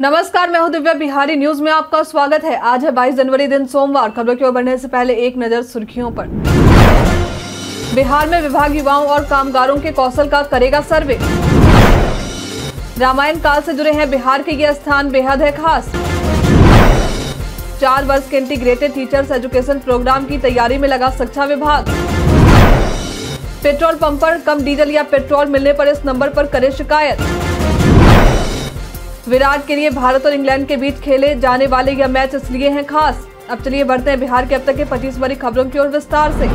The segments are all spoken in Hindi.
नमस्कार मैं हूं दिव्या बिहारी न्यूज में आपका स्वागत है आज है 22 जनवरी दिन सोमवार खबरों की ओर बढ़ने से पहले एक नजर सुर्खियों पर बिहार में विभाग युवाओं और कामगारों के कौशल का करेगा सर्वे रामायण काल से जुड़े हैं बिहार के ये स्थान बेहद है खास चार वर्ष के इंटीग्रेटेड टीचर्स एजुकेशन प्रोग्राम की तैयारी में लगा शिक्षा विभाग पेट्रोल पंप पर कम डीजल या पेट्रोल मिलने पर इस नंबर पर करे शिकायत विराट के लिए भारत और इंग्लैंड के बीच खेले जाने वाले यह मैच इसलिए हैं खास अब चलिए बढ़ते हैं बिहार के अब तक के पच्चीस बड़ी खबरों की ओर विस्तार से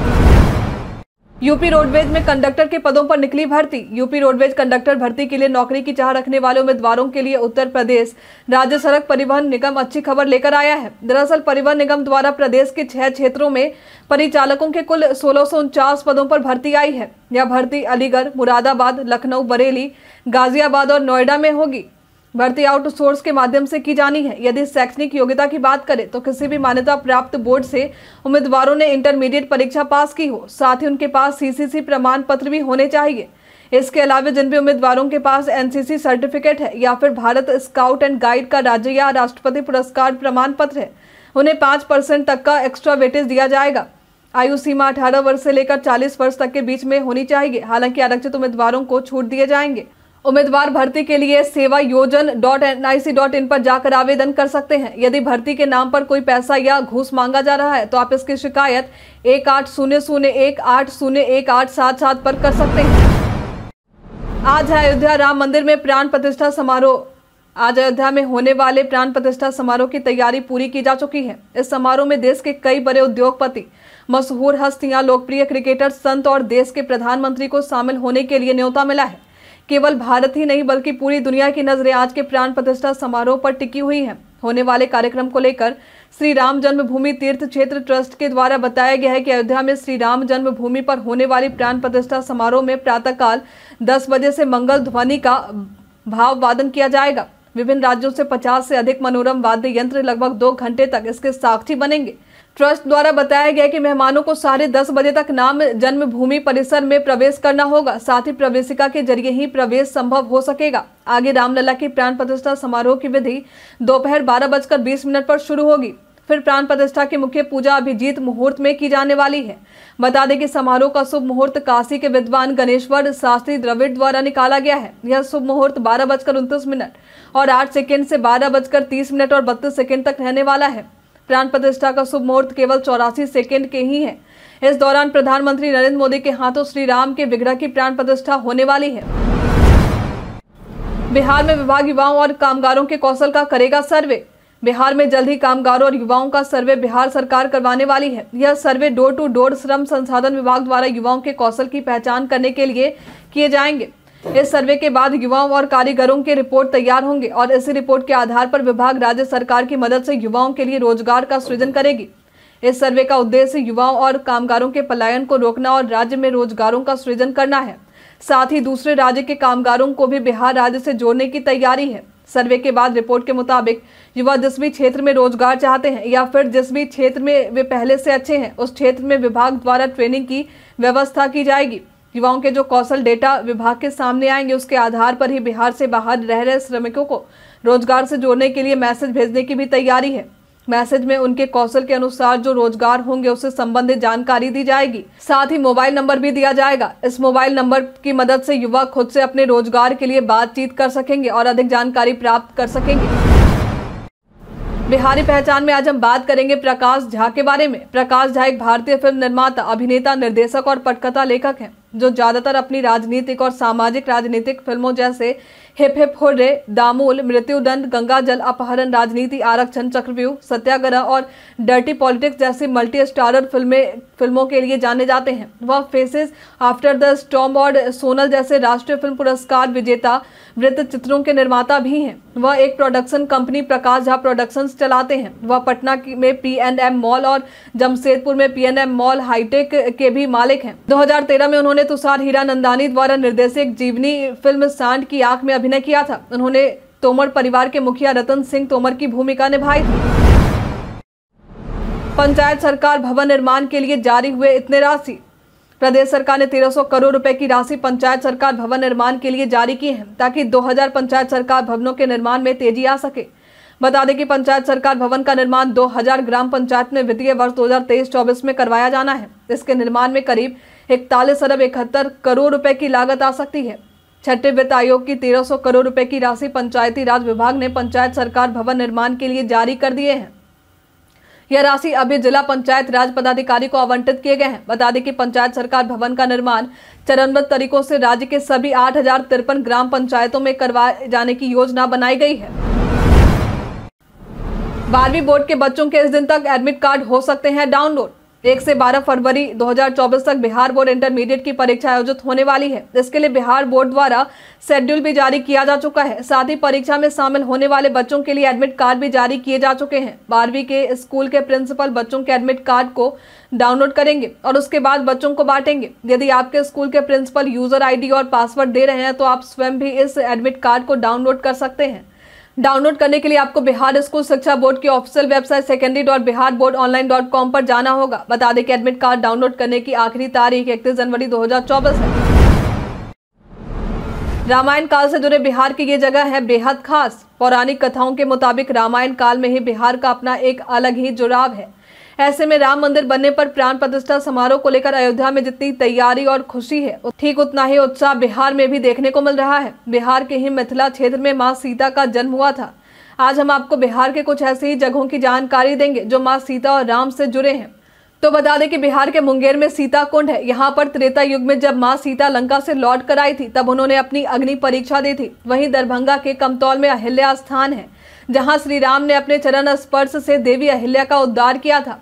यूपी रोडवेज में कंडक्टर के पदों पर निकली भर्ती यूपी रोडवेज कंडक्टर भर्ती के लिए नौकरी की चाह रखने वाले उम्मीदवारों के लिए उत्तर प्रदेश राज्य सड़क परिवहन निगम अच्छी खबर लेकर आया है दरअसल परिवहन निगम द्वारा प्रदेश के छह क्षेत्रों में परिचालकों के कुल सोलह पदों पर भर्ती आई है यह भर्ती अलीगढ़ मुरादाबाद लखनऊ बरेली गाजियाबाद और नोएडा में होगी भर्ती आउटसोर्स के माध्यम से की जानी है यदि शैक्षणिक योग्यता की बात करें तो किसी भी मान्यता प्राप्त बोर्ड से उम्मीदवारों ने इंटरमीडिएट परीक्षा पास की हो साथ ही उनके पास सीसीसी प्रमाण पत्र भी होने चाहिए इसके अलावा जिन भी उम्मीदवारों के पास एनसीसी सर्टिफिकेट है या फिर भारत स्काउट एंड गाइड का राज्य या राष्ट्रपति पुरस्कार प्रमाण पत्र है उन्हें पाँच परसेंट तक का एक्स्ट्रा वेटेज दिया जाएगा आयु सीमा अठारह वर्ष से लेकर चालीस वर्ष तक के बीच में होनी चाहिए हालांकि आरक्षित उम्मीदवारों को छूट दिए जाएंगे उम्मीदवार भर्ती के लिए सेवा योजन dot N I C dot in पर जाकर आवेदन कर सकते हैं यदि भर्ती के नाम पर कोई पैसा या घूस मांगा जा रहा है तो आप इसकी शिकायत एक आठ शून्य शून्य एक आठ शून्य एक आठ सात सात पर कर सकते हैं आज है अयोध्या राम मंदिर में प्राण प्रतिष्ठा समारोह आज अयोध्या में होने वाले प्राण प्रतिष्ठा समारोह की तैयारी पूरी की जा चुकी है इस समारोह में देश के कई बड़े उद्योगपति मशहूर हस्तियां लोकप्रिय क्रिकेटर संत और देश के प्रधानमंत्री को शामिल होने के लिए न्योता मिला है केवल भारत ही नहीं बल्कि पूरी दुनिया की नजरें आज के प्राण प्रतिष्ठा समारोह पर टिकी हुई हैं होने वाले कार्यक्रम को लेकर श्री राम जन्मभूमि तीर्थ क्षेत्र ट्रस्ट के द्वारा बताया गया है कि अयोध्या में श्री राम जन्मभूमि पर होने वाली प्राण प्रतिष्ठा समारोह में प्रातःकाल दस बजे से मंगल ध्वनि का भाव वादन किया जाएगा विभिन्न राज्यों से पचास से अधिक मनोरम वाद्य यंत्र लगभग दो घंटे तक इसके साक्षी बनेंगे ट्रस्ट द्वारा बताया गया कि मेहमानों को साढ़े दस बजे तक नाम जन्मभूमि परिसर में प्रवेश करना होगा साथ ही प्रवेशिका के जरिए ही प्रवेश संभव हो सकेगा आगे रामलला की प्राण प्रतिष्ठा समारोह की विधि दोपहर बारह बजकर बीस मिनट पर शुरू होगी फिर प्राण प्रतिष्ठा की मुख्य पूजा अभिजीत मुहूर्त में की जाने वाली है बता दें कि समारोह का शुभ मुहूर्त काशी के विद्वान गणेश्वर शास्त्री द्रविड़ द्वारा निकाला गया है यह शुभ मुहूर्त बारह बजकर उनतीस मिनट और आठ सेकेंड से बारह बजकर तीस मिनट और बत्तीस सेकेंड तक रहने वाला है प्राण प्रतिष्ठा का शुभ मुहूर्त केवल चौरासी सेकेंड के ही है इस दौरान प्रधानमंत्री नरेंद्र मोदी के हाथों श्री राम के विग्रह की प्राण प्रतिष्ठा होने वाली है बिहार में विभाग युवाओं और कामगारों के कौशल का करेगा सर्वे बिहार में जल्द ही कामगारों और युवाओं का सर्वे बिहार सरकार करवाने वाली है यह सर्वे डोर टू डोर श्रम संसाधन विभाग द्वारा युवाओं के कौशल की पहचान करने के लिए किए जाएंगे इस सर्वे के बाद युवाओं और कारीगरों के रिपोर्ट तैयार होंगे और इसी रिपोर्ट के आधार पर विभाग राज्य सरकार की मदद से युवाओं के लिए रोजगार का सृजन करेगी इस सर्वे का उद्देश्य युवाओं और कामगारों के पलायन को रोकना और राज्य में रोजगारों का सृजन करना है साथ ही दूसरे राज्य के कामगारों को भी बिहार राज्य से जोड़ने की तैयारी है सर्वे के बाद रिपोर्ट के मुताबिक युवा जिस भी क्षेत्र में रोजगार चाहते हैं या फिर जिस भी क्षेत्र में वे पहले से अच्छे हैं उस क्षेत्र में विभाग द्वारा ट्रेनिंग की व्यवस्था की जाएगी युवाओं के जो कौशल डेटा विभाग के सामने आएंगे उसके आधार पर ही बिहार से बाहर रह रहे श्रमिकों को रोजगार से जोड़ने के लिए मैसेज भेजने की भी तैयारी है मैसेज में उनके कौशल के अनुसार जो रोजगार होंगे उससे संबंधित जानकारी दी जाएगी साथ ही मोबाइल नंबर भी दिया जाएगा इस मोबाइल नंबर की मदद से युवा खुद से अपने रोजगार के लिए बातचीत कर सकेंगे और अधिक जानकारी प्राप्त कर सकेंगे बिहारी पहचान में आज हम बात करेंगे प्रकाश झा के बारे में प्रकाश झा एक भारतीय फिल्म निर्माता अभिनेता निर्देशक और पटकथा लेखक हैं जो ज्यादातर अपनी राजनीतिक और सामाजिक राजनीतिक फिल्मों जैसे हिप हिप हुर्रे दामूल मृत्युदंड गंगाजल अपहरण राजनीति आरक्षण चक्रव्यूह सत्याग्रह और डर्टी पॉलिटिक्स जैसी मल्टी स्टारर फिल्में फिल्मों के लिए जाने जाते हैं वह फेसेस आफ्टर द स्टॉम और सोनल जैसे राष्ट्रीय फिल्म पुरस्कार विजेता वृत्त चित्रों के निर्माता भी हैं वह एक production company Prakash Jha productions चलाते हैं वह पटना में पी एन एम मॉल और जमशेदपुर में P N M mall hitech के भी मालिक हैं 2013 में उन्होंने तुषार हीरा नंदानी द्वारा निर्देशित जीवनी फिल्म सांड की आंख में अभिनय किया था उन्होंने तोमर परिवार के मुखिया रतन सिंह तोमर की भूमिका निभाई थी पंचायत सरकार भवन निर्माण के लिए जारी हुए इतने राशि प्रदेश सरकार ने 1300 करोड़ रुपए की राशि पंचायत सरकार भवन निर्माण के लिए जारी की है ताकि 2000 पंचायत सरकार भवनों के निर्माण में तेजी आ सके बता दें कि पंचायत सरकार भवन का निर्माण 2000 ग्राम पंचायत में वित्तीय वर्ष 2023-24 में करवाया जाना है इसके निर्माण में करीब इकतालीस अरब इकहत्तर करोड़ रुपए की लागत आ सकती है छठे वित्त आयोग की तेरह करोड़ रुपए की राशि पंचायती राज विभाग ने पंचायत सरकार भवन निर्माण के लिए जारी कर दिए हैं यह राशि अभी जिला पंचायत राज पदाधिकारी को आवंटित किए गए हैं बता दें कि पंचायत सरकार भवन का निर्माण चरणबद्ध तरीकों से राज्य के सभी आठ ग्राम पंचायतों में करवाए जाने की योजना बनाई गई है बारहवीं बोर्ड के बच्चों के इस दिन तक एडमिट कार्ड हो सकते हैं डाउनलोड एक से 12 फरवरी 2024 तक बिहार बोर्ड इंटरमीडिएट की परीक्षा आयोजित होने वाली है इसके लिए बिहार बोर्ड द्वारा शेड्यूल भी जारी किया जा चुका है साथ ही परीक्षा में शामिल होने वाले बच्चों के लिए एडमिट कार्ड भी जारी किए जा चुके हैं बारहवीं के स्कूल के प्रिंसिपल बच्चों के एडमिट कार्ड को डाउनलोड करेंगे और उसके बाद बच्चों को बांटेंगे यदि आपके स्कूल के प्रिंसिपल यूजर आई और पासवर्ड दे रहे हैं तो आप स्वयं भी इस एडमिट कार्ड को डाउनलोड कर सकते हैं डाउनलोड करने के लिए आपको बिहार स्कूल शिक्षा बोर्ड की official website secondary dot Bihar board online dot com पर जाना होगा बता दें कि एडमिट कार्ड डाउनलोड करने की आखिरी तारीख इकतीस जनवरी दो है रामायण काल से जुड़े बिहार की ये जगह है बेहद खास पौराणिक कथाओं के मुताबिक रामायण काल में ही बिहार का अपना एक अलग ही जुड़ाव है ऐसे में राम मंदिर बनने पर प्राण प्रतिष्ठा समारोह को लेकर अयोध्या में जितनी तैयारी और खुशी है ठीक उतना ही उत्साह बिहार में भी देखने को मिल रहा है बिहार के ही मिथिला क्षेत्र में माँ सीता का जन्म हुआ था आज हम आपको बिहार के कुछ ऐसी ही जगहों की जानकारी देंगे जो माँ सीता और राम से जुड़े हैं तो बता दें कि बिहार के मुंगेर में सीता कुंड है यहाँ पर त्रेता युग में जब माँ सीता लंका से लौट कर आई थी तब उन्होंने अपनी अग्नि परीक्षा दी थी वहीं दरभंगा के कमतौल में अहिल्या स्थान है जहाँ श्री राम ने अपने चरण स्पर्श से देवी अहिल्या का उद्धार किया था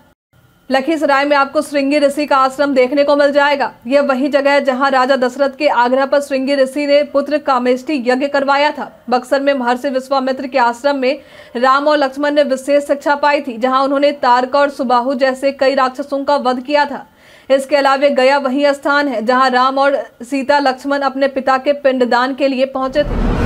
लखीसराय में आपको श्रृंगी ऋषि का आश्रम देखने को मिल जाएगा यह वही जगह है जहां राजा दशरथ के आग्रह पर श्रृंगी ऋषि ने पुत्र कामेष्टि यज्ञ करवाया था बक्सर में महर्षि विश्वामित्र के आश्रम में राम और लक्ष्मण ने विशेष शिक्षा पाई थी जहां उन्होंने तारका और सुबाहु जैसे कई राक्षसों का वध किया था इसके अलावा गया वही स्थान है जहाँ राम और सीता लक्ष्मण अपने पिता के पिंडदान के लिए पहुंचे थे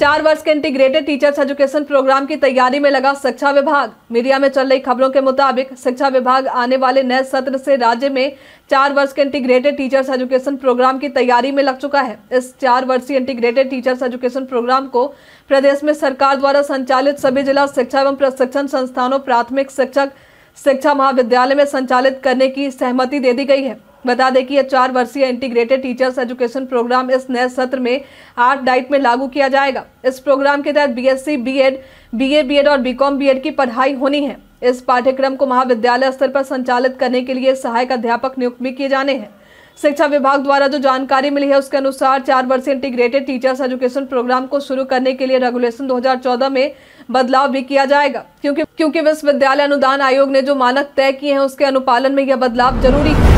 चार वर्ष के इंटीग्रेटेड टीचर्स एजुकेशन प्रोग्राम की तैयारी में लगा शिक्षा विभाग मीडिया में चल रही खबरों के मुताबिक शिक्षा विभाग आने वाले नए सत्र से राज्य में चार वर्ष के इंटीग्रेटेड टीचर्स एजुकेशन प्रोग्राम की तैयारी में लग चुका है इस चार वर्षीय इंटीग्रेटेड टीचर्स एजुकेशन प्रोग्राम को प्रदेश में सरकार द्वारा संचालित सभी जिला शिक्षा एवं प्रशिक्षण संस्थानों प्राथमिक शिक्षक शिक्षा महाविद्यालय में संचालित करने की सहमति दे दी गई है बता दें कि यह चार वर्षीय इंटीग्रेटेड टीचर्स एजुकेशन प्रोग्राम इस नए सत्र में आठ डाइट में लागू किया जाएगा इस प्रोग्राम के तहत बीएससी, बीएड, बीए, बीएड और बीकॉम बीएड की पढ़ाई होनी है इस पाठ्यक्रम को महाविद्यालय स्तर पर संचालित करने के लिए सहायक अध्यापक नियुक्त भी किए जाने हैं शिक्षा विभाग द्वारा जो जानकारी मिली है उसके अनुसार चार वर्षीय इंटीग्रेटेड टीचर्स एजुकेशन प्रोग्राम को शुरू करने के लिए रेगुलेशन 2014 में बदलाव भी किया जाएगा क्योंकि क्योंकि विश्वविद्यालय अनुदान आयोग ने जो मानक तय किए हैं उसके अनुपालन में यह बदलाव जरूरी है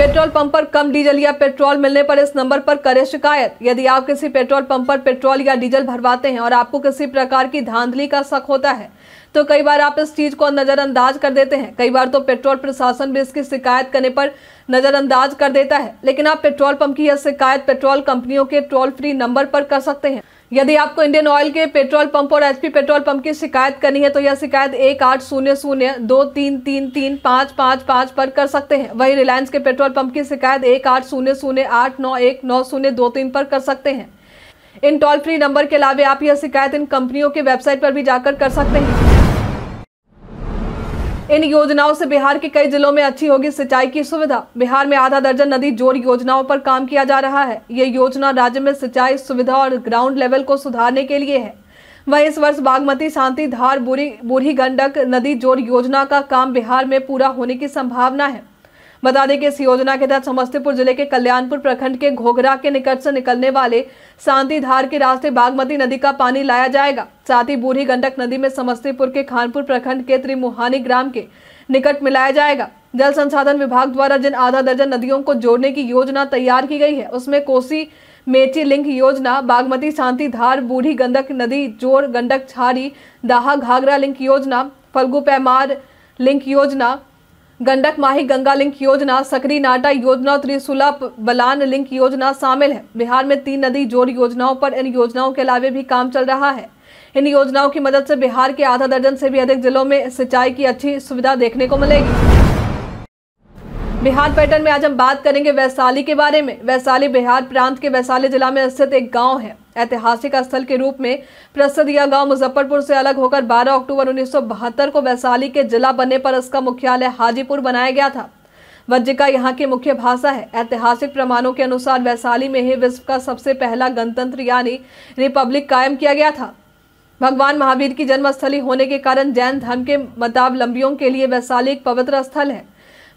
पेट्रोल पंप पर कम डीजल या पेट्रोल मिलने पर इस नंबर पर करें शिकायत यदि आप किसी पेट्रोल पंप पर पेट्रोल या डीजल भरवाते हैं और आपको किसी प्रकार की धांधली का शक होता है तो कई बार आप इस चीज को नजरअंदाज कर देते हैं कई बार तो पेट्रोल प्रशासन भी इसकी शिकायत करने पर नजरअंदाज कर देता है लेकिन आप पेट्रोल पंप की यह शिकायत पेट्रोल कंपनियों के टोल फ्री नंबर पर कर सकते हैं यदि आपको इंडियन ऑयल के पेट्रोल पंप और एचपी पेट्रोल पंप की शिकायत करनी है तो यह शिकायत एक आठ शून्य शून्य दो तीन तीन तीन पाँच पाँच पाँच पर कर सकते हैं वहीं रिलायंस के पेट्रोल पंप की शिकायत एक आठ शून्य शून्य आठ नौ एक नौ शून्य दो तीन पर कर सकते हैं इन टोल फ्री नंबर के अलावा आप यह शिकायत इन कंपनियों के वेबसाइट पर भी जाकर कर सकते हैं इन योजनाओं से बिहार के कई जिलों में अच्छी होगी सिंचाई की सुविधा बिहार में आधा दर्जन नदी जोड़ योजनाओं पर काम किया जा रहा है ये योजना राज्य में सिंचाई सुविधा और ग्राउंड लेवल को सुधारने के लिए है वह इस वर्ष बागमती शांति धार बूढ़ी बूढ़ी गंडक नदी जोड़ योजना का काम बिहार में पूरा होने की संभावना है बता दें कि इस योजना के तहत समस्तीपुर जिले के कल्याणपुर प्रखंड के घोघरा के निकट से निकलने वाले शांति धार के रास्ते बागमती नदी का पानी लाया जाएगा साथ ही बूढ़ी गंडक नदी में समस्तीपुर के खानपुर प्रखंड के त्रिमुहानी ग्राम के निकट मिलाया जाएगा जल संसाधन विभाग द्वारा जिन आधा दर्जन नदियों को जोड़ने की योजना तैयार की गई है उसमें कोसी मेची लिंक योजना बागमती शांति धार बूढ़ी गंडक नदी जोड़ गंडक छारी दाहा घाघरा लिंक योजना फल्गू पैमार लिंक योजना गंडक माही गंगा लिंक योजना सकरी नाटा योजना और त्रिशूला बलान लिंक योजना शामिल है बिहार में तीन नदी जोड़ योजनाओं पर इन योजनाओं के अलावे भी काम चल रहा है इन योजनाओं की मदद से बिहार के आधा दर्जन से भी अधिक जिलों में सिंचाई की अच्छी सुविधा देखने को मिलेगी बिहार पैटर्न में आज हम बात करेंगे वैशाली के बारे में वैशाली बिहार प्रांत के वैशाली जिला में स्थित एक गांव है ऐतिहासिक स्थल के रूप में प्रसिद्ध यह गांव मुजफ्फरपुर से अलग होकर 12 अक्टूबर उन्नीस को वैशाली के जिला बनने पर इसका मुख्यालय हाजीपुर बनाया गया था वज्जिका यहाँ की मुख्य भाषा है ऐतिहासिक प्रमाणों के अनुसार वैशाली में ही विश्व का सबसे पहला गणतंत्र यानी रिपब्लिक कायम किया गया था भगवान महावीर की जन्मस्थली होने के कारण जैन धर्म के मतावलंबियों के लिए वैशाली एक पवित्र स्थल है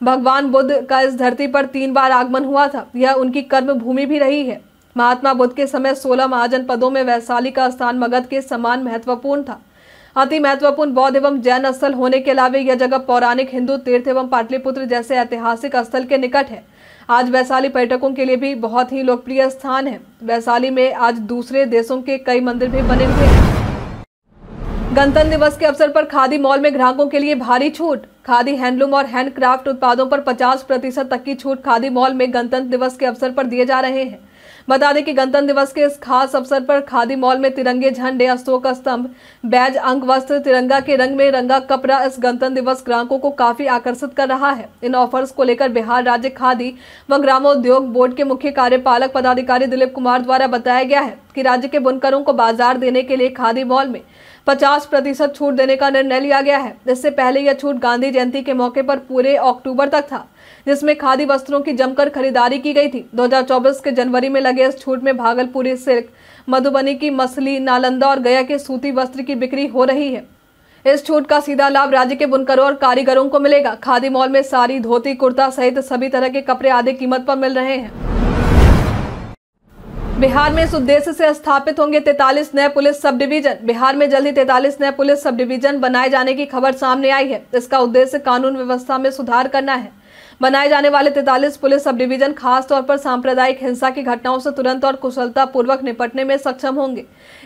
भगवान बुद्ध का इस धरती पर तीन बार आगमन हुआ था यह उनकी कर्म भूमि भी रही है महात्मा बुद्ध के समय सोलह महाजन पदों में वैशाली का स्थान मगध के समान महत्वपूर्ण था अति महत्वपूर्ण बौद्ध एवं जैन स्थल होने के अलावा यह जगह पौराणिक हिंदू तीर्थ एवं पाटलिपुत्र जैसे ऐतिहासिक स्थल के निकट है आज वैशाली पर्यटकों के लिए भी बहुत ही लोकप्रिय स्थान है वैशाली में आज दूसरे देशों के कई मंदिर भी बने हुए हैं गणतंत्र दिवस के अवसर पर खादी मॉल में ग्राहकों के लिए भारी छूट खादी हैंडलूम और हैंडक्राफ्ट उत्पादों पर 50 प्रतिशत तक की छूट खादी मॉल में गणतंत्र दिवस के अवसर पर दिए जा रहे हैं बता दें कि गणतंत्र दिवस के इस खास अवसर पर खादी मॉल में तिरंगे झंडे अशोक स्तंभ बैज अंग वस्त्र तिरंगा के रंग में रंगा कपड़ा इस गणतंत्र दिवस ग्राहकों को काफी आकर्षित कर रहा है इन ऑफर्स को लेकर बिहार राज्य खादी व ग्रामोद्योग बोर्ड के मुख्य कार्यपालक पदाधिकारी दिलीप कुमार द्वारा बताया गया है कि राज्य के बुनकरों को बाजार देने के लिए खादी मॉल में 50 प्रतिशत छूट देने का निर्णय लिया गया है इससे पहले यह छूट गांधी जयंती के मौके पर पूरे अक्टूबर तक था जिसमें खादी वस्त्रों की जमकर खरीदारी की गई थी 2024 के जनवरी में लगे इस छूट में भागलपुरी सिल्क मधुबनी की मसली नालंदा और गया के सूती वस्त्र की बिक्री हो रही है इस छूट का सीधा लाभ राज्य के बुनकरों और कारीगरों को मिलेगा खादी मॉल में साड़ी धोती कुर्ता सहित सभी तरह के कपड़े आदि कीमत पर मिल रहे हैं बिहार में इस उद्देश्य से स्थापित होंगे 43 नए पुलिस सब डिवीजन बिहार में जल्द ही 43 नए पुलिस सब डिवीजन बनाए जाने की खबर सामने आई है इसका उद्देश्य कानून व्यवस्था में सुधार करना है बनाए जाने वाले तैतालीस पुलिस सब डिवीजन खासतौर पर सांप्रदायिक हिंसा की घटनाओं से तुरंत और कुशलता पूर्वक निपटने में सक्षम होंगे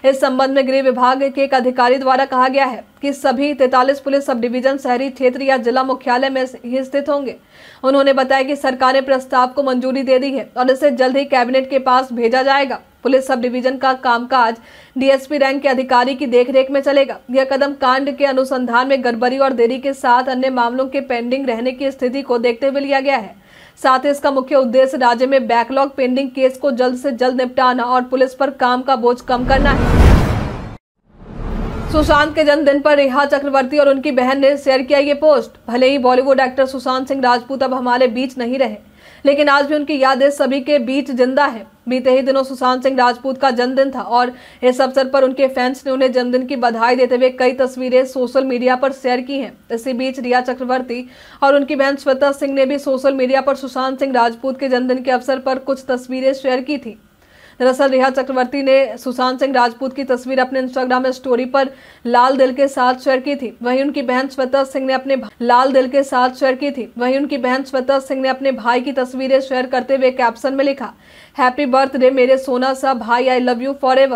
इस संबंध में गृह विभाग के एक अधिकारी द्वारा कहा गया है कि सभी तैतालीस पुलिस सब डिवीजन शहरी क्षेत्र या जिला मुख्यालय में ही स्थित होंगे उन्होंने बताया कि सरकार ने प्रस्ताव को मंजूरी दे दी है और इसे जल्द ही कैबिनेट के पास भेजा जाएगा पुलिस सब डिवीजन का कामकाज डीएसपी रैंक के अधिकारी की देखरेख में चलेगा यह कदम कांड के अनुसंधान में गड़बड़ी और देरी के साथ अन्य मामलों के पेंडिंग रहने की स्थिति को देखते हुए लिया गया है साथ ही इसका मुख्य उद्देश्य राज्य में बैकलॉग पेंडिंग केस को जल्द से जल्द निपटाना और पुलिस पर काम का बोझ कम करना है सुशांत के जन्मदिन पर रेहा चक्रवर्ती और उनकी बहन ने शेयर किया ये पोस्ट भले ही बॉलीवुड एक्टर सुशांत सिंह राजपूत अब हमारे बीच नहीं रहे लेकिन आज भी उनकी यादें सभी के बीच जिंदा है बीते ही दिनों सुशांत सिंह राजपूत का जन्मदिन था और इस अवसर पर उनके फैंस ने उन्हें जन्मदिन की बधाई देते हुए कई तस्वीरें सोशल मीडिया पर शेयर की हैं इसी बीच रिया चक्रवर्ती और उनकी बहन श्वेता सिंह ने भी सोशल मीडिया पर सुशांत सिंह राजपूत के जन्मदिन के अवसर पर कुछ तस्वीरें शेयर की थी दरअसल रिहा चक्रवर्ती ने सुशांत सिंह राजपूत की तस्वीर अपने इंस्टाग्राम स्टोरी पर लाल दिल के साथ शेयर की थी वहीं उनकी बहन श्वेता सिंह ने अपने लाल दिल के साथ शेयर की थी वहीं उनकी बहन श्वेता सिंह ने अपने भाई की तस्वीरें शेयर करते हुए कैप्शन में लिखा हैप्पी बर्थडे मेरे सोना सा भाई I love you for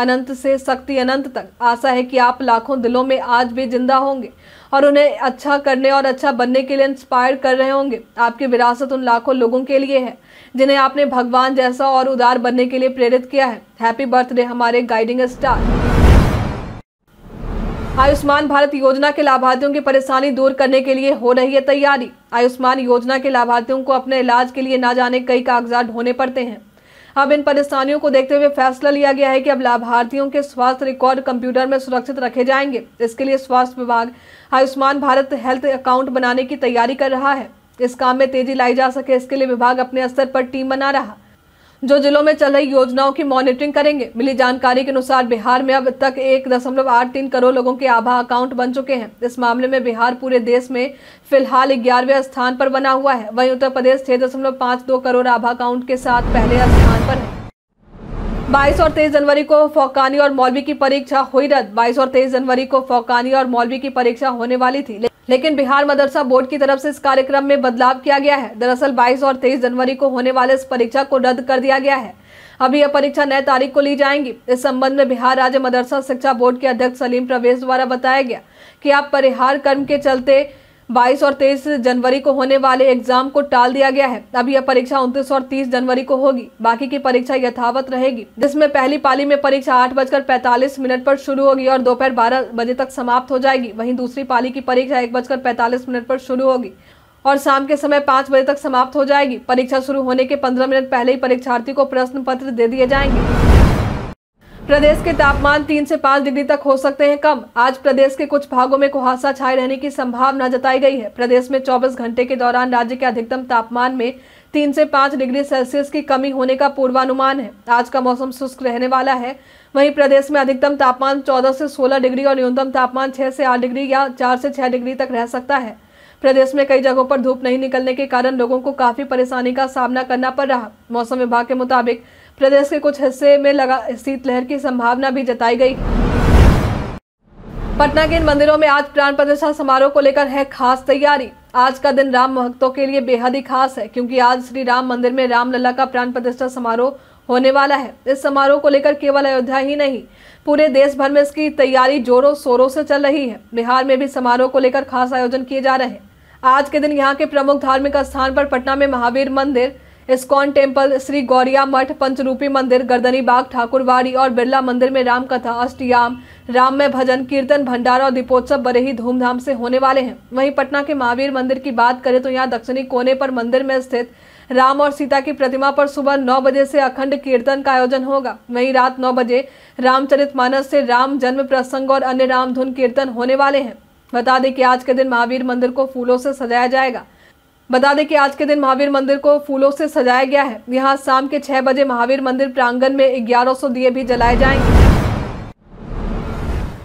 Anant से शक्ति अनंत तक आशा है कि आप लाखों दिलों में आज भी जिंदा होंगे और उन्हें अच्छा करने और अच्छा बनने के लिए इंस्पायर कर रहे होंगे आपकी विरासत उन लाखों लोगों के लिए है जिन्हें आपने भगवान जैसा और उदार बनने के लिए प्रेरित किया है हैप्पी बर्थडे हमारे गाइडिंग स्टार आयुष्मान भारत योजना के लाभार्थियों की परेशानी दूर करने के लिए हो रही है तैयारी आयुष्मान योजना के लाभार्थियों को अपने इलाज के लिए ना जाने कई कागजात ढोने पड़ते हैं अब इन परेशानियों को देखते हुए फैसला लिया गया है कि अब लाभार्थियों के स्वास्थ्य रिकॉर्ड कंप्यूटर में सुरक्षित रखे जाएंगे इसके लिए स्वास्थ्य विभाग आयुष्मान भारत हेल्थ अकाउंट बनाने की तैयारी कर रहा है इस काम में तेजी लाई जा सके इसके लिए विभाग अपने स्तर पर टीम बना रहा जो जिलों में चल रही योजनाओं की मॉनिटरिंग करेंगे मिली जानकारी के अनुसार बिहार में अब तक एक दशमलव आठ तीन करोड़ लोगों के आभा अकाउंट बन चुके हैं इस मामले में बिहार पूरे देश में फिलहाल ग्यारहवें स्थान पर बना हुआ है वहीं उत्तर प्रदेश छह दशमलव पाँच दो करोड़ आभा अकाउंट के साथ पहले स्थान पर है बाईस और तेईस जनवरी को फौकानी और मौलवी की परीक्षा हुई रद्द बाईस और तेईस जनवरी को फौकानी और मौलवी की परीक्षा होने वाली थी लेकिन बिहार मदरसा बोर्ड की तरफ से इस कार्यक्रम में बदलाव किया गया है दरअसल 22 और 23 जनवरी को होने वाले इस परीक्षा को रद्द कर दिया गया है अभी यह परीक्षा नए तारीख को ली जाएंगी इस संबंध में बिहार राज्य मदरसा शिक्षा बोर्ड के अध्यक्ष सलीम प्रवेश द्वारा बताया गया कि आप परिहार कर्म के चलते 22 और 23 जनवरी को होने वाले एग्जाम को टाल दिया गया है अब यह परीक्षा 29 और 30 जनवरी को होगी बाकी की परीक्षा यथावत रहेगी जिसमें पहली पाली में परीक्षा आठ बजकर पैंतालीस मिनट पर शुरू होगी और दोपहर बारह बजे तक समाप्त हो जाएगी वहीं दूसरी पाली की परीक्षा एक बजकर पैंतालीस मिनट पर शुरू होगी और शाम के समय पाँच बजे तक समाप्त हो जाएगी परीक्षा शुरू होने के पंद्रह मिनट पहले ही परीक्षार्थी को प्रश्न पत्र दे दिए जाएंगे प्रदेश के तापमान तीन से पाँच डिग्री तक हो सकते हैं कम आज प्रदेश के कुछ भागों में कुहासा छाए रहने की संभावना जताई गई है प्रदेश में 24 घंटे के दौरान राज्य के अधिकतम तापमान में तीन से पाँच डिग्री सेल्सियस की कमी होने का पूर्वानुमान है आज का मौसम शुष्क रहने वाला है वहीं प्रदेश में अधिकतम तापमान चौदह से सोलह डिग्री और न्यूनतम तापमान छह से आठ डिग्री या चार से छह डिग्री तक रह सकता है प्रदेश में कई जगहों पर धूप नहीं निकलने के कारण लोगों को काफी परेशानी का सामना करना पड़ रहा मौसम विभाग के मुताबिक प्रदेश के कुछ हिस्से में लगा शीतलहर की संभावना भी जताई गई पटना के इन मंदिरों में आज प्राण प्रतिष्ठा समारोह को लेकर है खास तैयारी आज का दिन राम भक्तों के लिए बेहद ही खास है क्योंकि आज श्री राम मंदिर में रामलला का प्राण प्रतिष्ठा समारोह होने वाला है इस समारोह को लेकर केवल अयोध्या ही नहीं पूरे देश भर में इसकी तैयारी जोरों शोरों से चल रही है बिहार में भी समारोह को लेकर खास आयोजन किए जा रहे हैं आज के दिन यहाँ के प्रमुख धार्मिक स्थान पर पटना में महावीर मंदिर इस्कॉन टेम्पल श्री गौरिया मठ पंचरूपी मंदिर गर्दनी बाग ठाकुरवाड़ी और बिरला मंदिर में राम कथा अष्टयाम राम में भजन कीर्तन भंडारा और दीपोत्सव बड़े ही धूमधाम से होने वाले हैं वहीं पटना के महावीर मंदिर की बात करें तो यहाँ दक्षिणी कोने पर मंदिर में स्थित राम और सीता की प्रतिमा पर सुबह नौ बजे से अखंड कीर्तन का आयोजन होगा वहीं रात नौ बजे रामचरितमानस से राम जन्म प्रसंग और अन्य रामधुन कीर्तन होने वाले हैं बता दें कि आज के दिन महावीर मंदिर को फूलों से सजाया जाएगा बता दें कि आज के दिन महावीर मंदिर को फूलों से सजाया गया है यहाँ शाम के छह बजे महावीर मंदिर प्रांगण में ग्यारह दिए भी जलाए जाएंगे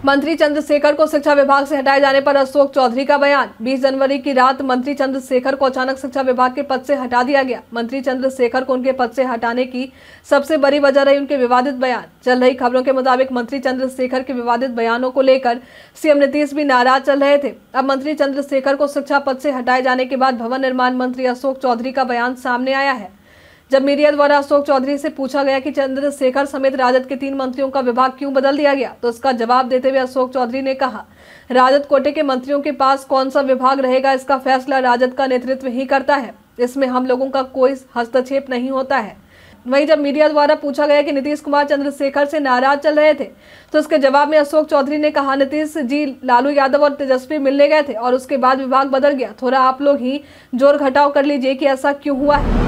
मंत्री चंद्रशेखर को शिक्षा विभाग से हटाए जाने पर अशोक चौधरी का बयान 20 जनवरी की रात मंत्री चंद्रशेखर को अचानक शिक्षा विभाग के पद से हटा दिया गया मंत्री चंद्रशेखर को उनके पद से हटाने की सबसे बड़ी वजह रही उनके विवादित बयान चल रही खबरों के मुताबिक मंत्री चंद्रशेखर के विवादित बयानों को लेकर सीएम नीतीश भी नाराज चल रहे थे अब मंत्री चंद्रशेखर को शिक्षा पद से हटाए जाने के बाद भवन निर्माण मंत्री अशोक चौधरी का बयान सामने आया है जब मीडिया द्वारा अशोक चौधरी से पूछा गया कि चंद्रशेखर समेत राजद के तीन मंत्रियों का विभाग क्यों बदल दिया गया तो इसका जवाब देते हुए अशोक चौधरी ने कहा राजद कोटे के मंत्रियों के पास कौन सा विभाग रहेगा इसका फैसला राजद का नेतृत्व ही करता है इसमें हम लोगों का कोई हस्तक्षेप नहीं होता है वहीं जब मीडिया द्वारा पूछा गया कि नीतीश कुमार चंद्रशेखर से नाराज चल रहे थे तो उसके जवाब में अशोक चौधरी ने कहा नीतीश जी लालू यादव और तेजस्वी मिलने गए थे और उसके बाद विभाग बदल गया थोड़ा आप लोग ही जोर घटाव कर लीजिए कि ऐसा क्यों हुआ है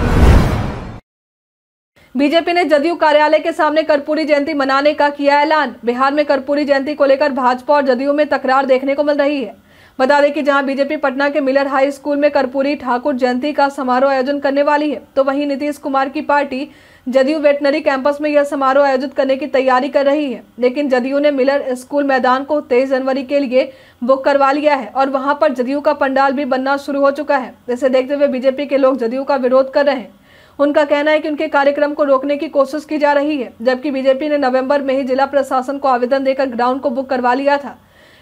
बीजेपी ने जदयू कार्यालय के सामने कर्पूरी जयंती मनाने का किया ऐलान बिहार में कर्पूरी जयंती को लेकर भाजपा और जदयू में तकरार देखने को मिल रही है बता दें कि जहां बीजेपी पटना के मिलर हाई स्कूल में कर्पूरी ठाकुर जयंती का समारोह आयोजन करने वाली है तो वहीं नीतीश कुमार की पार्टी जदयू वेटनरी कैंपस में यह समारोह आयोजित करने की तैयारी कर रही है लेकिन जदयू ने मिलर स्कूल मैदान को तेईस जनवरी के लिए बुक करवा लिया है और वहां पर जदयू का पंडाल भी बनना शुरू हो चुका है इसे देखते हुए बीजेपी के लोग जदयू का विरोध कर रहे हैं उनका कहना है कि उनके कार्यक्रम को रोकने की कोशिश की जा रही है जबकि बीजेपी ने नवम्बर में ही जिला प्रशासन को आवेदन देकर ग्राउंड को बुक करवा लिया था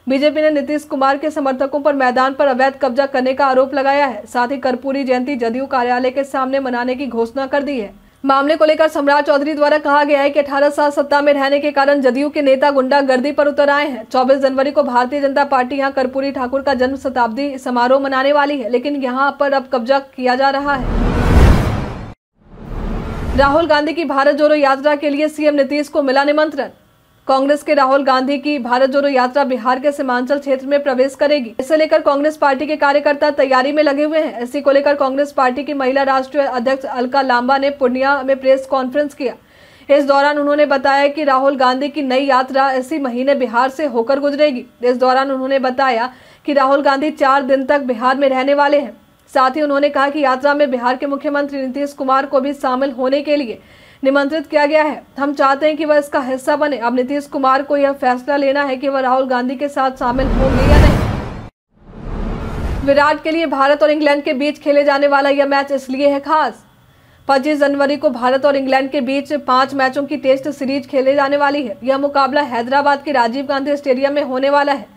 बीजेपी ने नीतीश कुमार के समर्थकों पर मैदान पर अवैध कब्जा करने का आरोप लगाया है साथ ही कर्पूरी जयंती जदयू कार्यालय के सामने मनाने की घोषणा कर दी है मामले को लेकर सम्राट चौधरी द्वारा कहा गया है कि 18 साल सत्ता में रहने के कारण जदयू के नेता गुंडा गर्दी पर उतर आए हैं 24 जनवरी को भारतीय जनता पार्टी यहां कर्पूरी ठाकुर का जन्म शताब्दी समारोह मनाने वाली है लेकिन यहां पर अब कब्जा किया जा रहा है राहुल गांधी की भारत जोड़ो यात्रा के लिए सीएम नीतीश को मिला निमंत्रण कांग्रेस के राहुल गांधी की भारत जोड़ो यात्रा बिहार के सीमांचल क्षेत्र में प्रवेश करेगी इसे लेकर कांग्रेस पार्टी के कार्यकर्ता तैयारी में लगे हुए हैं इसी को लेकर कांग्रेस पार्टी की महिला राष्ट्रीय अध्यक्ष अलका लांबा ने पूर्णिया में प्रेस कॉन्फ्रेंस किया इस दौरान उन्होंने बताया कि राहुल गांधी की नई यात्रा इसी महीने बिहार से होकर गुजरेगी इस दौरान उन्होंने बताया कि राहुल गांधी चार दिन तक बिहार में रहने वाले हैं साथ ही उन्होंने कहा कि यात्रा में बिहार के मुख्यमंत्री नीतीश कुमार को भी शामिल होने के लिए निमंत्रित किया गया है हम चाहते हैं कि वह इसका हिस्सा बने अब नीतीश कुमार को यह फैसला लेना है कि वह राहुल गांधी के साथ शामिल होंगे या नहीं विराट के लिए भारत और इंग्लैंड के बीच खेले जाने वाला यह मैच इसलिए है खास 25 जनवरी को भारत और इंग्लैंड के बीच पांच मैचों की टेस्ट सीरीज खेले जाने वाली है यह मुकाबला हैदराबाद के राजीव गांधी स्टेडियम में होने वाला है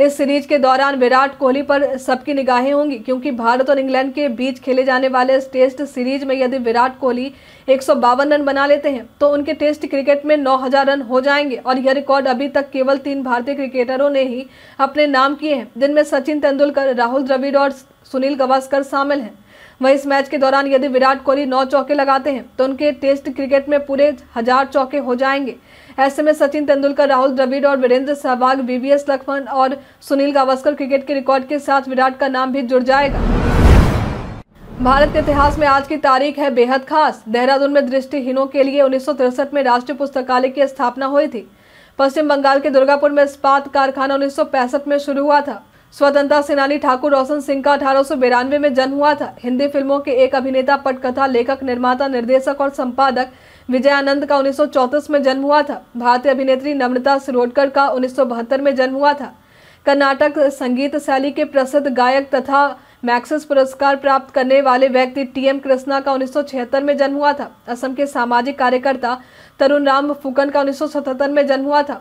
इस सीरीज के दौरान विराट कोहली पर सबकी निगाहें होंगी क्योंकि भारत और इंग्लैंड के बीच खेले जाने वाले इस टेस्ट सीरीज में यदि विराट कोहली एक रन बना लेते हैं तो उनके टेस्ट क्रिकेट में नौ रन हो जाएंगे और यह रिकॉर्ड अभी तक केवल तीन भारतीय क्रिकेटरों ने ही अपने नाम किए हैं जिनमें सचिन तेंदुलकर राहुल द्रविड़ और सुनील गवास्कर शामिल हैं वहीं इस मैच के दौरान यदि विराट कोहली नौ चौके लगाते हैं तो उनके टेस्ट क्रिकेट में पूरे हजार चौके हो जाएंगे ऐसे में सचिन तेंदुलकर राहुल द्रविड़ और वीरेंद्र सहवाग वीवीएस लक्ष्मण और सुनील गावस्कर क्रिकेट के रिकॉर्ड के साथ विराट का नाम भी जुड़ जाएगा भारत के इतिहास में आज की तारीख है बेहद खास देहरादून में दृष्टिहीनों के लिए उन्नीस में राष्ट्रीय पुस्तकालय की स्थापना हुई थी पश्चिम बंगाल के दुर्गापुर में इस्पात कारखाना उन्नीस में शुरू हुआ था स्वतंत्रता सेनानी ठाकुर रोशन सिंह का अठारह में जन्म हुआ था हिंदी फिल्मों के एक अभिनेता पटकथा लेखक निर्माता निर्देशक और संपादक विजयानंद का उन्नीस में जन्म हुआ था भारतीय अभिनेत्री नम्रता सिरोडकर का उन्नीस में जन्म हुआ था कर्नाटक संगीत शैली के प्रसिद्ध गायक तथा मैक्सिस पुरस्कार प्राप्त करने वाले व्यक्ति टीएम कृष्णा का 1976 में जन्म हुआ था असम के सामाजिक कार्यकर्ता तरुण राम फुकन का 1977 में जन्म हुआ था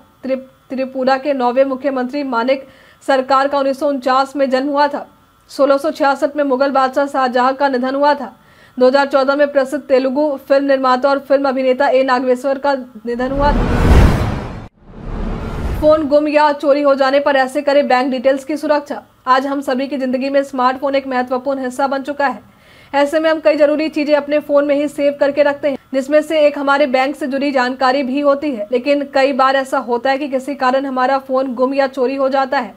त्रिपुरा के नौवे मुख्यमंत्री मानिक सरकार का उन्नीस में जन्म हुआ था सोलह में मुगल बादशाह शाहजहां का निधन हुआ था 2014 में प्रसिद्ध तेलुगु फिल्म निर्माता और फिल्म अभिनेता ए नागवेश्वर का निधन हुआ था फोन गुम या चोरी हो जाने पर ऐसे करें बैंक डिटेल्स की सुरक्षा आज हम सभी की जिंदगी में स्मार्टफोन एक महत्वपूर्ण हिस्सा बन चुका है ऐसे में हम कई जरूरी चीजें अपने फोन में ही सेव करके रखते हैं जिसमें से एक हमारे बैंक से जुड़ी जानकारी भी होती है लेकिन कई बार ऐसा होता है कि किसी कारण हमारा फोन गुम या चोरी हो जाता है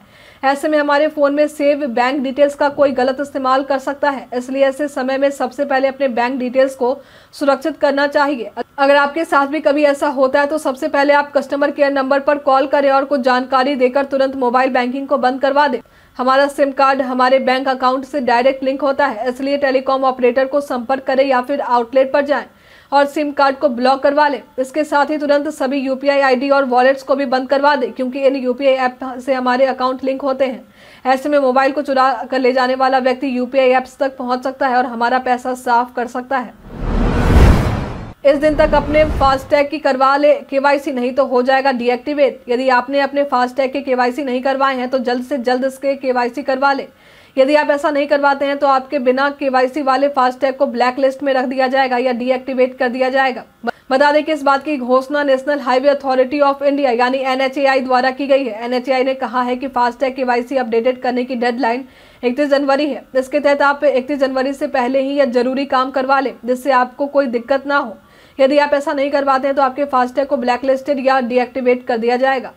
ऐसे में हमारे फ़ोन में सेव बैंक डिटेल्स का कोई गलत इस्तेमाल कर सकता है इसलिए ऐसे समय में सबसे पहले अपने बैंक डिटेल्स को सुरक्षित करना चाहिए अगर आपके साथ भी कभी ऐसा होता है तो सबसे पहले आप कस्टमर केयर नंबर पर कॉल करें और कुछ जानकारी देकर तुरंत मोबाइल बैंकिंग को बंद करवा दें हमारा सिम कार्ड हमारे बैंक अकाउंट से डायरेक्ट लिंक होता है इसलिए टेलीकॉम ऑपरेटर को संपर्क करें या फिर आउटलेट पर जाएं और सिम कार्ड को ब्लॉक करवा लें इसके साथ ही तुरंत सभी यू पी और वॉलेट्स को भी बंद करवा दें क्योंकि इन यू ऐप से हमारे अकाउंट लिंक होते हैं ऐसे में मोबाइल को चुरा कर ले जाने वाला व्यक्ति यू ऐप्स तक पहुँच सकता है और हमारा पैसा साफ कर सकता है इस दिन तक अपने फास्टैग की करवा ले केवाईसी नहीं तो हो जाएगा डीएक्टिवेट यदि आपने अपने फास्टैग के केवाईसी नहीं करवाए हैं तो जल्द से जल्द इसके केवाईसी करवा लें यदि आप ऐसा नहीं करवाते हैं तो आपके बिना के वाले फास्टैग को ब्लैक लिस्ट में रख दिया जाएगा या डीएक्टिवेट कर दिया जाएगा बता दें कि इस बात की घोषणा National Highway Authority of India यानी एनएचएआई द्वारा की गई है एनएचएआई ने कहा है कि फास्टैग के वाई अपडेटेड करने की डेडलाइन 31 जनवरी है इसके तहत आप 31 जनवरी से पहले ही यह जरूरी काम करवा लें जिससे आपको कोई दिक्कत ना हो यदि आप ऐसा नहीं करवाते हैं तो आपके फास्टैग को ब्लैकलिस्टेड या डीएक्टिवेट कर दिया जाएगा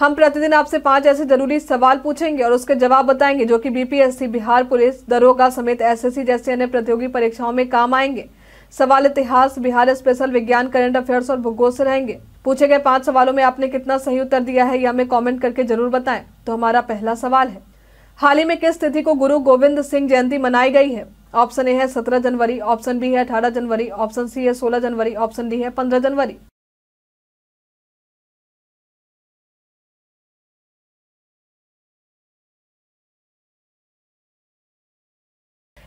हम प्रतिदिन आपसे पांच ऐसे जरूरी सवाल पूछेंगे और उसके जवाब बताएंगे जो कि बीपीएससी बिहार पुलिस दरोगा समेत एसएससी जैसी अन्य प्रतियोगी परीक्षाओं में काम आएंगे सवाल इतिहास बिहार स्पेशल विज्ञान करंट अफेयर्स और भूगोल से रहेंगे पूछे गए पांच सवालों में आपने कितना सही उत्तर दिया है यह हमें कॉमेंट करके जरूर बताए तो हमारा पहला सवाल है हाल ही में किस तिथि को गुरु गोविंद सिंह जयंती मनाई गई है ऑप्शन ए है सत्रह जनवरी ऑप्शन बी है अठारह जनवरी ऑप्शन सी है सोलह जनवरी ऑप्शन डी है पंद्रह जनवरी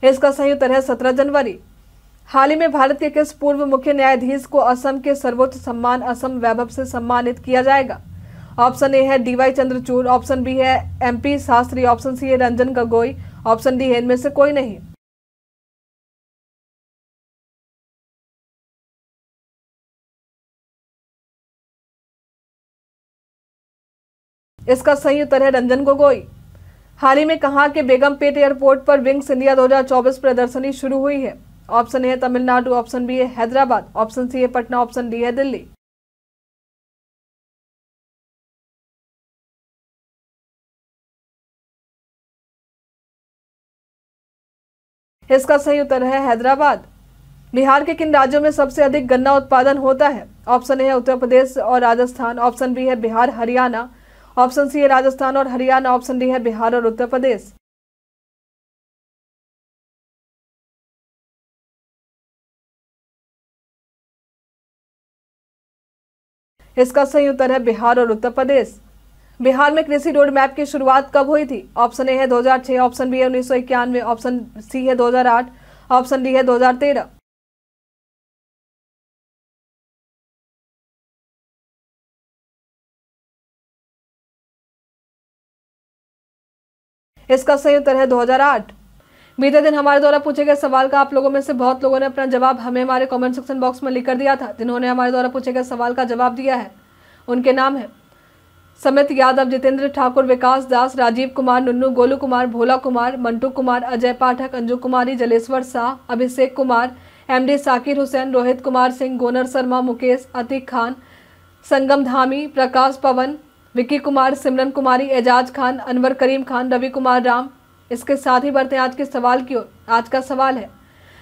इसका सही उत्तर है सत्रह जनवरी हाल ही में भारत के किस पूर्व मुख्य न्यायाधीश को असम के सर्वोच्च सम्मान असम वैभव से सम्मानित किया जाएगा ऑप्शन ए है डीवाई चंद्रचूड़ ऑप्शन बी है एमपी शास्त्री ऑप्शन सी है रंजन गगोई ऑप्शन डी है इनमें से कोई नहीं इसका सही उत्तर है रंजन गोगोई हाल ही में कहा कि बेगमपेट एयरपोर्ट पर विंग्स इंडिया 2024 प्रदर्शनी शुरू हुई है option A Tamil Nadu option B है हैदराबाद ऑप्शन सी है पटना ऑप्शन डी है दिल्ली इसका सही उत्तर है हैदराबाद बिहार के किन राज्यों में सबसे अधिक गन्ना उत्पादन होता है ऑप्शन ए है उत्तर प्रदेश और राजस्थान ऑप्शन बी है बिहार हरियाणा ऑप्शन सी है राजस्थान और हरियाणा ऑप्शन डी है बिहार और उत्तर प्रदेश इसका सही उत्तर है बिहार और उत्तर प्रदेश बिहार में कृषि रोड मैप की शुरुआत कब हुई थी ऑप्शन ए है 2006 ऑप्शन बी है उन्नीस ऑप्शन सी है 2008 ऑप्शन डी है 2013 इसका सही उत्तर है 2008 बीते दिन हमारे द्वारा पूछे गए सवाल का आप लोगों में से बहुत लोगों ने अपना जवाब हमें हमारे कमेंट सेक्शन बॉक्स में लिख कर दिया था जिन्होंने हमारे द्वारा पूछे गए सवाल का जवाब दिया है उनके नाम है समित यादव जितेंद्र ठाकुर विकास दास राजीव कुमार नुन्नू गोलू कुमार भोला कुमार मंटू कुमार अजय पाठक अंजू कुमारी जलेश्वर शाह अभिषेक कुमार एमडी साकिर हुसैन रोहित कुमार सिंह गोनर शर्मा मुकेश अतिक खान संगम धामी प्रकाश पवन विक्की कुमार सिमरन कुमारी एजाज खान अनवर करीम खान रवि कुमार राम इसके साथ ही बढ़ते हैं आज के सवाल की ओर आज का सवाल है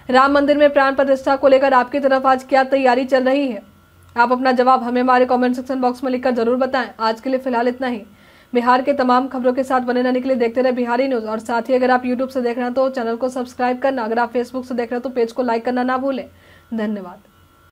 राम मंदिर में प्राण प्रतिष्ठा को लेकर आपकी तरफ आज क्या तैयारी चल रही है आप अपना जवाब हमें हमारे कमेंट सेक्शन बॉक्स में लिखकर जरूर बताएं आज के लिए फिलहाल इतना ही बिहार के तमाम खबरों के साथ बने रहने के लिए देखते रहे बिहारी न्यूज़ और साथ ही अगर आप यूट्यूब से देख रहे हैं तो चैनल को सब्सक्राइब करना अगर आप फेसबुक से देख रहे हैं तो पेज को लाइक करना ना भूलें धन्यवाद